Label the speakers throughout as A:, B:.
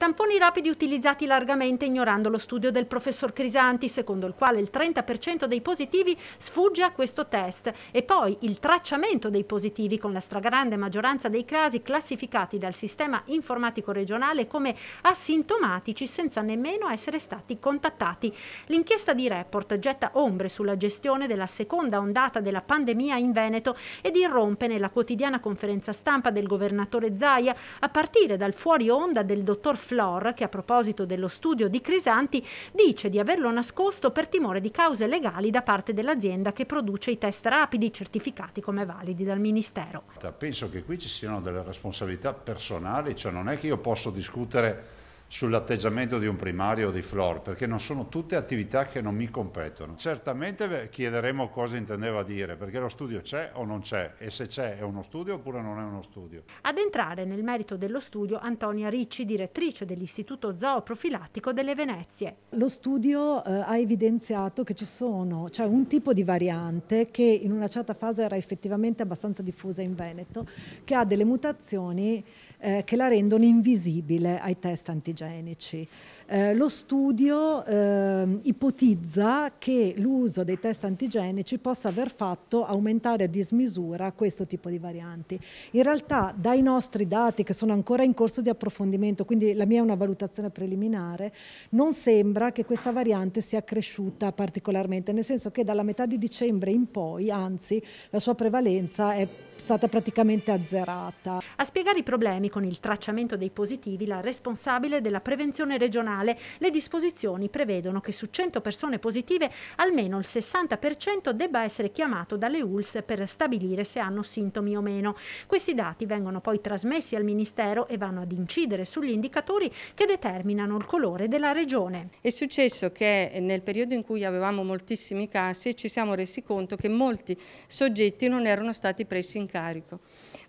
A: Tamponi rapidi utilizzati largamente ignorando lo studio del professor Crisanti, secondo il quale il 30% dei positivi sfugge a questo test e poi il tracciamento dei positivi con la stragrande maggioranza dei casi classificati dal sistema informatico regionale come asintomatici senza nemmeno essere stati contattati. L'inchiesta di report getta ombre sulla gestione della seconda ondata della pandemia in Veneto ed irrompe nella quotidiana conferenza stampa del governatore Zaia a partire dal fuori onda del dottor Flor, che a proposito dello studio di Crisanti dice di averlo nascosto per timore di cause legali da parte dell'azienda che produce i test rapidi certificati come validi dal Ministero.
B: Penso che qui ci siano delle responsabilità personali, cioè non è che io posso discutere sull'atteggiamento di un primario o di Flor, perché non sono tutte attività che non mi competono. Certamente chiederemo cosa intendeva dire, perché lo studio c'è o non c'è e se c'è è uno studio oppure non è uno studio.
A: Ad entrare nel merito dello studio Antonia Ricci, direttrice dell'Istituto Zooprofilattico delle Venezie.
C: Lo studio eh, ha evidenziato che ci sono, c'è cioè un tipo di variante che in una certa fase era effettivamente abbastanza diffusa in Veneto, che ha delle mutazioni eh, che la rendono invisibile ai test antigeni. Gianluca Genici Eh, lo studio eh, ipotizza che l'uso dei test antigenici possa aver fatto aumentare a dismisura questo tipo di varianti. In realtà dai nostri dati che sono ancora in corso di approfondimento, quindi la mia è una valutazione preliminare, non sembra che questa variante sia cresciuta particolarmente, nel senso che dalla metà di dicembre in poi, anzi, la sua prevalenza è stata praticamente azzerata. A spiegare i
A: problemi con il tracciamento dei positivi la responsabile della prevenzione regionale generale, le disposizioni prevedono che su 100 persone positive almeno il 60% debba essere chiamato dalle ULS per stabilire se hanno sintomi o meno. Questi dati vengono poi trasmessi al Ministero e vanno ad incidere
D: sugli indicatori che determinano il colore della regione. È successo che nel periodo in cui avevamo moltissimi casi ci siamo resi conto che molti soggetti non erano stati presi in carico.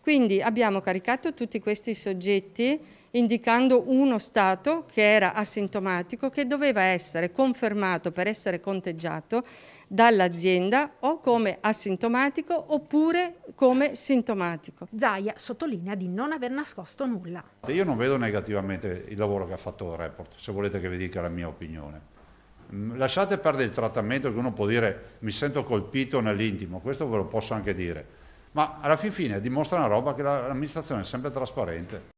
D: Quindi abbiamo caricato tutti questi soggetti indicando uno stato che era asintomatico, che doveva essere confermato per essere conteggiato dall'azienda o come asintomatico oppure come sintomatico. Zaia sottolinea di non aver nascosto nulla.
B: Io non vedo negativamente il lavoro che ha fatto il report, se volete che vi dica la mia opinione. Mm, lasciate perdere il trattamento che uno può dire mi sento colpito nell'intimo, questo ve lo posso anche dire, ma alla fin fine dimostra una roba che l'amministrazione è sempre trasparente.